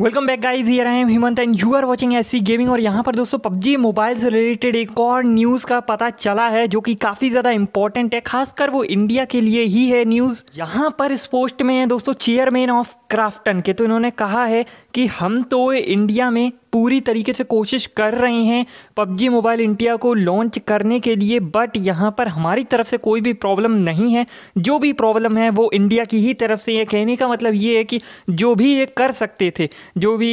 welcome back guys here I am Himant and you are watching S C gaming और यहाँ पर दोस्तों PUBG mobile से रिलेटेड एक और न्यूज़ का पता चला है जो कि काफ़ी ज़्यादा इंपॉर्टेंट है खासकर वो इंडिया के लिए ही है न्यूज़ यहाँ पर इस पोस्ट में है दोस्तों चेयरमैन ऑफ क्राफ्टन के तो इन्होंने कहा है कि हम तो इंडिया में पूरी तरीके से कोशिश कर रहे हैं पबजी मोबाइल इंडिया को लॉन्च करने के लिए बट यहाँ पर हमारी तरफ से कोई भी प्रॉब्लम नहीं है जो भी प्रॉब्लम है वो इंडिया की ही तरफ से है कहने का मतलब ये है कि जो भी ये कर सकते थे जो भी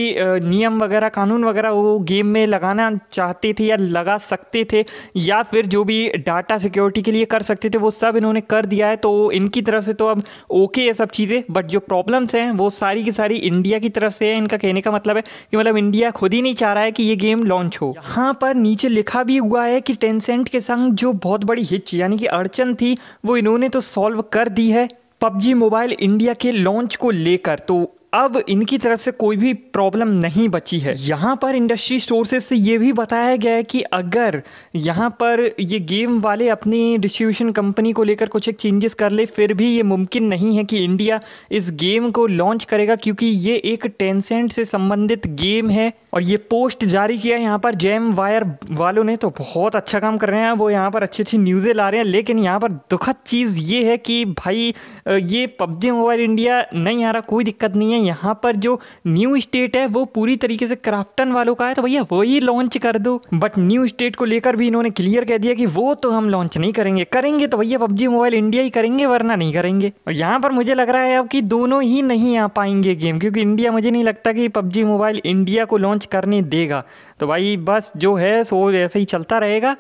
नियम वगैरह कानून वगैरह वो गेम में लगाना चाहते थे या लगा सकते थे या फिर जो भी डाटा सिक्योरिटी के लिए कर सकते थे वो सब इन्होंने कर दिया है तो इनकी तरफ से तो अब ओके ये सब चीज़ें बट जो प्रॉब्लम्स हैं वो सारी की सारी इंडिया की तरफ से है इनका कहने का मतलब है कि मतलब इंडिया खुद ही नहीं चाह रहा है कि ये गेम लॉन्च हो यहाँ पर नीचे लिखा भी हुआ है कि टेंसेंट के संग जो बहुत बड़ी हिच यानी कि अड़चन थी वो इन्होंने तो सॉल्व कर दी है पबजी मोबाइल इंडिया के लॉन्च को लेकर तो अब इनकी तरफ से कोई भी प्रॉब्लम नहीं बची है यहाँ पर इंडस्ट्री सोर्सेज से ये भी बताया गया है कि अगर यहाँ पर ये गेम वाले अपनी डिस्ट्रीब्यूशन कंपनी को लेकर कुछ एक चेंजेस कर ले फिर भी ये मुमकिन नहीं है कि इंडिया इस गेम को लॉन्च करेगा क्योंकि ये एक टेंसेंट से संबंधित गेम है और ये पोस्ट जारी किया है यहाँ पर जैम वायर वालों ने तो बहुत अच्छा काम कर रहे हैं वो यहाँ पर अच्छी अच्छी न्यूज़ें ला रहे हैं लेकिन यहाँ पर दुखद चीज़ ये है कि भाई ये पबजी मोबाइल इंडिया नहीं आ रहा कोई दिक्कत नहीं है हैं यहाँ पर जो न्यू स्टेट है वो पूरी तरीके से क्राफ्टन वालों का है तो भैया वही लॉन्च कर दो बट न्यू स्टेट को लेकर भी इन्होंने क्लियर कह दिया कि वो तो हम लॉन्च नहीं करेंगे करेंगे तो भैया पबजी मोबाइल इंडिया ही करेंगे वरना नहीं करेंगे और यहाँ पर मुझे लग रहा है अब कि दोनों ही नहीं आ पाएंगे गेम क्योंकि इंडिया मुझे नहीं लगता कि पबजी मोबाइल इंडिया को लॉन्च करने देगा तो भाई बस जो है सो ऐसे ही चलता रहेगा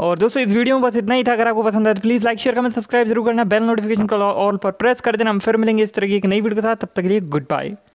और दोस्तों इस वीडियो में बस इतना ही था अगर आपको पसंद आए तो please like share comment subscribe जरूर करना बेल नोटिफिकेशन का ऑल पर प्रेस कर देना हम फिर मिलेंगे इस तरह की एक नई वीडियो के साथ तब तक के लिए गुड बाय